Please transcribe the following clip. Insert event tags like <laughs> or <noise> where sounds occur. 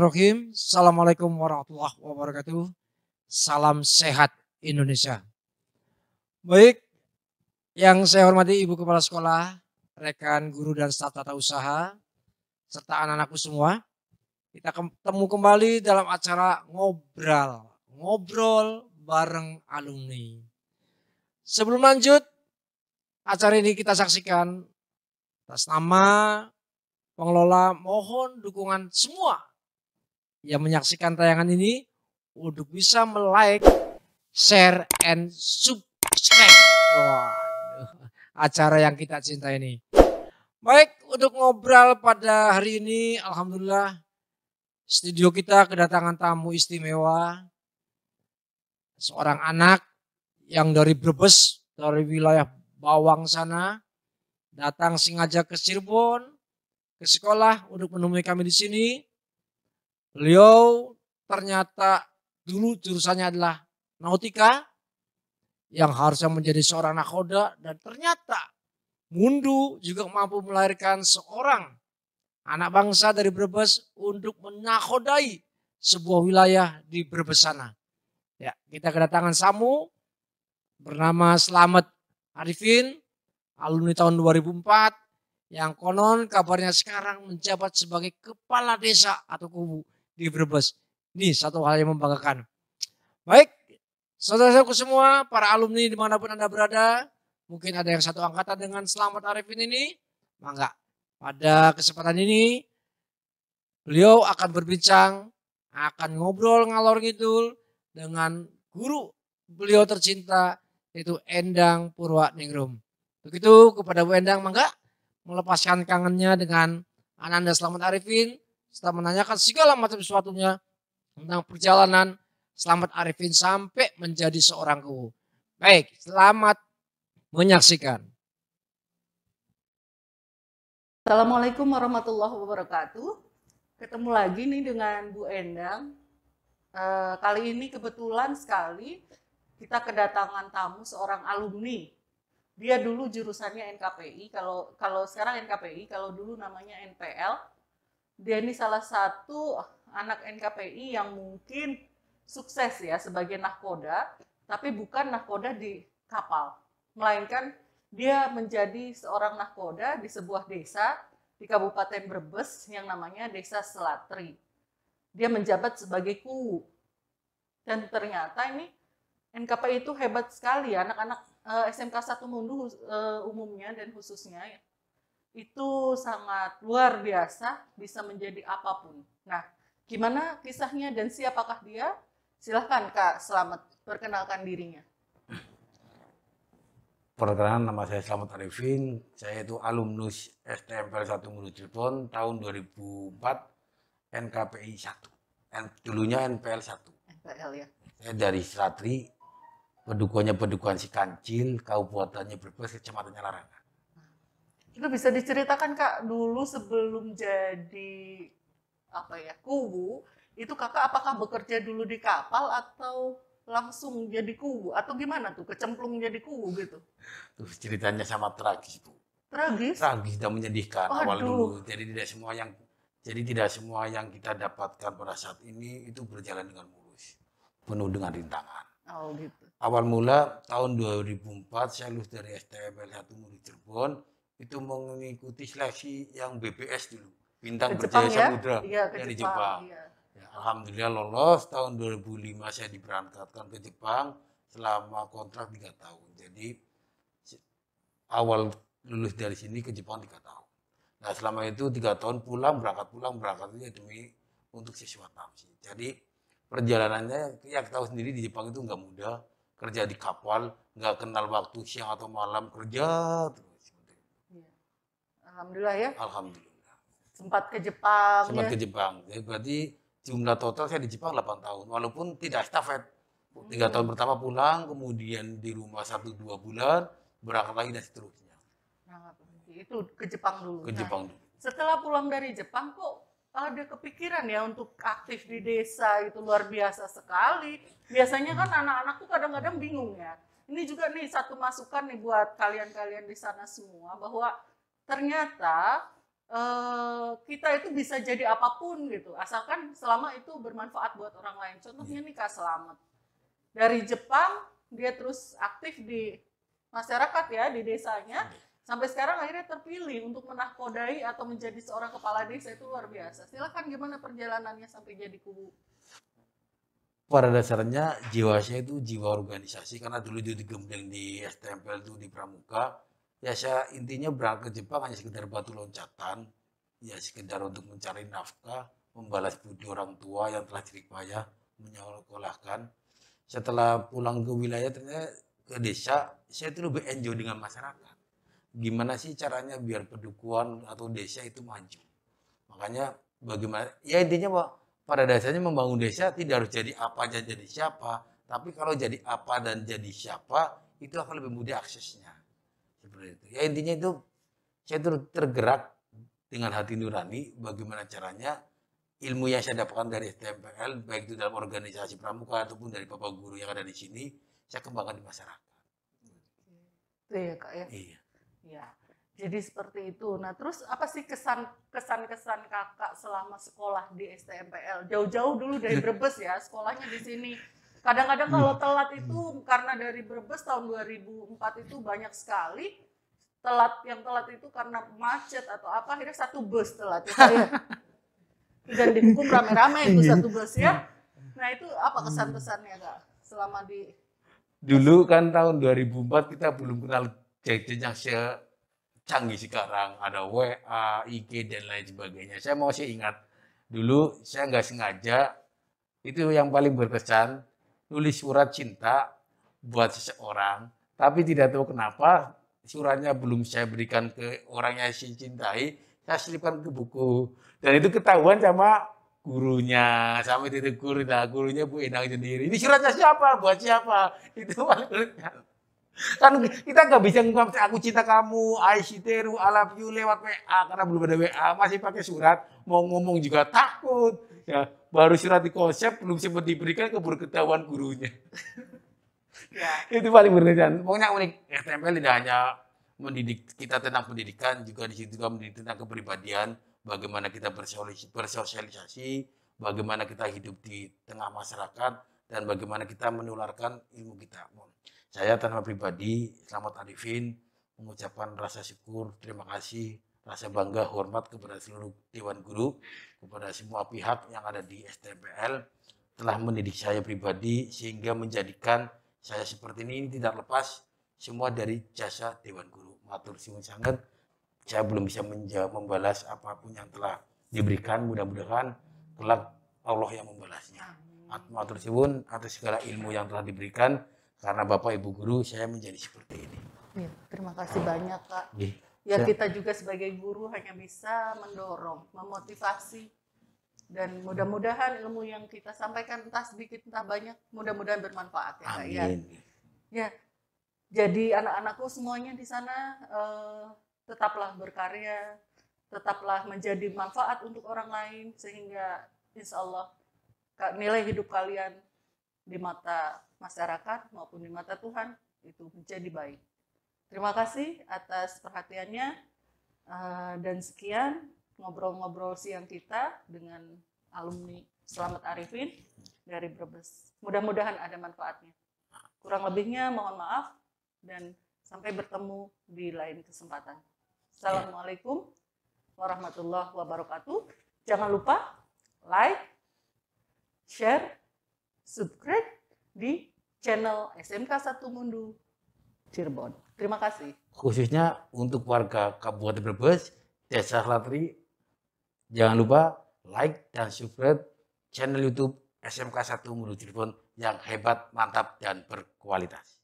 Bismillahirrahmanirrahim. Assalamualaikum warahmatullahi wabarakatuh. Salam sehat Indonesia. Baik, yang saya hormati Ibu Kepala Sekolah, rekan guru dan staf tata usaha, serta anak-anakku semua. Kita ketemu kembali dalam acara Ngobrol, Ngobrol bareng alumni. Sebelum lanjut, acara ini kita saksikan atas nama pengelola mohon dukungan semua yang menyaksikan tayangan ini untuk bisa melike, share, and subscribe. Waduh, acara yang kita cinta ini. Baik, untuk ngobrol pada hari ini, Alhamdulillah, studio kita kedatangan tamu istimewa. Seorang anak yang dari Brebes, dari wilayah Bawang sana, datang sengaja ke Cirebon, ke sekolah untuk menemui kami di sini Beliau ternyata dulu jurusannya adalah nautika yang harusnya menjadi seorang nakoda dan ternyata Mundu juga mampu melahirkan seorang anak bangsa dari Brebes untuk menakodai sebuah wilayah di Brebes sana. Ya, kita kedatangan Samu bernama Selamat Arifin, alumni tahun 2004, yang konon kabarnya sekarang menjabat sebagai kepala desa atau kubu di Brebes. Ini satu hal yang membanggakan. Baik, saudara-saudaraku semua, para alumni dimanapun Anda berada, mungkin ada yang satu angkatan dengan Selamat Arifin ini, mangga. Pada kesempatan ini, beliau akan berbincang, akan ngobrol ngalor ngidul dengan guru beliau tercinta, yaitu Endang Purwa Ningrum. Begitu kepada Bu Endang, mangga melepaskan kangennya dengan Ananda Selamat Arifin, setelah menanyakan segala macam sesuatunya tentang perjalanan Selamat Arifin sampai menjadi seorang kuhu. Baik, selamat menyaksikan. Assalamualaikum warahmatullahi wabarakatuh. Ketemu lagi nih dengan Bu Endang. E, kali ini kebetulan sekali kita kedatangan tamu seorang alumni. Dia dulu jurusannya NKPI, kalau kalau sekarang NKPI, kalau dulu namanya NPL dia ini salah satu anak NKPI yang mungkin sukses ya sebagai nahkoda, tapi bukan nahkoda di kapal, melainkan dia menjadi seorang nahkoda di sebuah desa di Kabupaten Brebes yang namanya Desa Selatri. Dia menjabat sebagai kuwu. Dan ternyata ini NKPI itu hebat sekali ya anak-anak eh, SMK 1 Mundu eh, umumnya dan khususnya itu sangat luar biasa, bisa menjadi apapun. Nah, gimana kisahnya dan siapakah dia? Silahkan Kak Selamat perkenalkan dirinya. Perkenalan nama saya Selamat Arifin, saya itu alumnus STMPL 1 Ngurus Cirebon tahun 2004 NKPI 1. Dulunya NPL 1. NPL ya. Saya dari Seratri, pedukuannya pedukuan si Kancil, kabupatennya Brebes, kecamatannya Larangan itu bisa diceritakan kak dulu sebelum jadi apa ya kubu itu kakak apakah bekerja dulu di kapal atau langsung jadi kubu atau gimana tuh kecemplung jadi kubu gitu tuh ceritanya sama tragis itu tragis tragis dan menyedihkan Aduh. awal dulu jadi tidak semua yang jadi tidak semua yang kita dapatkan pada saat ini itu berjalan dengan mulus penuh dengan rintangan oh gitu awal mula tahun 2004 saya lulus dari STM 1 Muri Cirebon itu mengikuti seleksi yang BPS dulu bintang berjaya samudra ya? ya, dari Jepang. Jepang. Ya. Ya, Alhamdulillah lolos tahun 2005 saya diberangkatkan ke Jepang selama kontrak tiga tahun. Jadi awal lulus dari sini ke Jepang tiga tahun. Nah selama itu tiga tahun pulang berangkat pulang berangkat itu ya demi untuk siswa tamsi. Jadi perjalanannya ya tahu sendiri di Jepang itu nggak mudah kerja di kapal nggak kenal waktu siang atau malam kerja terus Alhamdulillah ya. Alhamdulillah. Sempat ke Jepang. Sempat ya? ke Jepang. Jadi ya, berarti jumlah total saya di Jepang 8 tahun. Walaupun tidak stafet. Tiga hmm. tahun pertama pulang, kemudian di rumah satu dua bulan, berangkat lagi dan seterusnya. Nah, itu ke Jepang dulu. Ke nah, Jepang dulu. Setelah pulang dari Jepang kok ada kepikiran ya untuk aktif di desa itu luar biasa sekali. Biasanya kan anak-anak tuh kadang-kadang bingung ya. Ini juga nih satu masukan nih buat kalian-kalian di sana semua bahwa ternyata uh, kita itu bisa jadi apapun gitu asalkan selama itu bermanfaat buat orang lain contohnya iya. nih kak selamat dari Jepang dia terus aktif di masyarakat ya di desanya iya. sampai sekarang akhirnya terpilih untuk menahkodai atau menjadi seorang kepala desa itu luar biasa silahkan gimana perjalanannya sampai jadi kubu pada dasarnya jiwa saya itu jiwa organisasi karena dulu itu di di STMPL itu di Pramuka ya saya intinya berangkat ke Jepang hanya sekedar batu loncatan ya sekedar untuk mencari nafkah membalas budi orang tua yang telah payah menyekolahkan setelah pulang ke wilayah ternyata ke desa saya itu lebih enjoy dengan masyarakat gimana sih caranya biar pedukuan atau desa itu maju makanya bagaimana ya intinya pak pada dasarnya membangun desa tidak harus jadi apa saja jadi siapa tapi kalau jadi apa dan jadi siapa itu akan lebih mudah aksesnya seperti itu. Ya intinya itu saya itu tergerak dengan hati nurani bagaimana caranya ilmu yang saya dapatkan dari STMPL baik itu dalam organisasi pramuka ataupun dari bapak guru yang ada di sini saya kembangkan di masyarakat. Itu ya kak ya. Iya. Ya. Jadi seperti itu. Nah terus apa sih kesan kesan kesan kakak selama sekolah di STMPL? Jauh-jauh dulu dari <laughs> Brebes ya sekolahnya di sini. Kadang-kadang kalau iya. telat itu karena dari Brebes tahun 2004 itu banyak sekali telat yang telat itu karena macet atau apa akhirnya satu bus telat <laughs> itu dan dihukum rame-rame itu iya. satu bus ya nah itu apa kesan-kesannya kak selama di dulu kan tahun 2004 kita belum kenal jajan se canggih sekarang ada WA, IG dan lain sebagainya saya masih ingat dulu saya nggak sengaja itu yang paling berkesan nulis surat cinta buat seseorang tapi tidak tahu kenapa suratnya belum saya berikan ke orang yang saya cintai, saya selipkan ke buku. Dan itu ketahuan sama gurunya, sama titik guru. Nah, gurunya Bu Endang sendiri. Ini suratnya siapa? Buat siapa? <laughs> Itu maksudnya. Kan kita nggak bisa ngungkap aku cinta kamu, I teru, I love lewat WA karena belum ada WA, masih pakai surat, mau ngomong juga takut. Ya, baru surat di konsep, belum sempat diberikan keburu ketahuan gurunya. <laughs> ya. <laughs> itu paling berkesan pokoknya unik HTML tidak hanya mendidik kita tentang pendidikan juga di situ juga mendidik tentang kepribadian bagaimana kita bersosialisasi bagaimana kita hidup di tengah masyarakat dan bagaimana kita menularkan ilmu kita saya tanpa pribadi selamat Arifin mengucapkan rasa syukur terima kasih rasa bangga hormat kepada seluruh dewan guru kepada semua pihak yang ada di STMPL telah mendidik saya pribadi sehingga menjadikan saya seperti ini, tidak lepas semua dari jasa Dewan Guru. Matur Simon sangat. Saya belum bisa menjawab membalas apapun yang telah diberikan. Mudah-mudahan kelak Allah yang membalasnya. Matur Simon atas segala ilmu yang telah diberikan karena Bapak Ibu guru saya menjadi seperti ini. terima kasih banyak, Kak. Iya. Ya, kita juga sebagai guru hanya bisa mendorong, memotivasi dan mudah-mudahan ilmu yang kita sampaikan entah sedikit entah banyak mudah-mudahan bermanfaat ya, ya. Amin. ya. Ya. Jadi anak-anakku semuanya di sana uh, tetaplah berkarya, tetaplah menjadi manfaat untuk orang lain sehingga insya Allah nilai hidup kalian di mata masyarakat maupun di mata Tuhan itu menjadi baik. Terima kasih atas perhatiannya eh, dan sekian ngobrol-ngobrol siang kita dengan alumni Selamat Arifin dari Brebes. Mudah-mudahan ada manfaatnya. Kurang lebihnya mohon maaf dan sampai bertemu di lain kesempatan. Assalamualaikum warahmatullahi wabarakatuh. Jangan lupa like, share, subscribe di channel SMK 1 Mundu Cirebon. Terima kasih. Khususnya untuk warga Kabupaten Brebes, Desa Latri, Jangan lupa like dan subscribe channel YouTube SMK 1 Guru Cirebon yang hebat, mantap, dan berkualitas.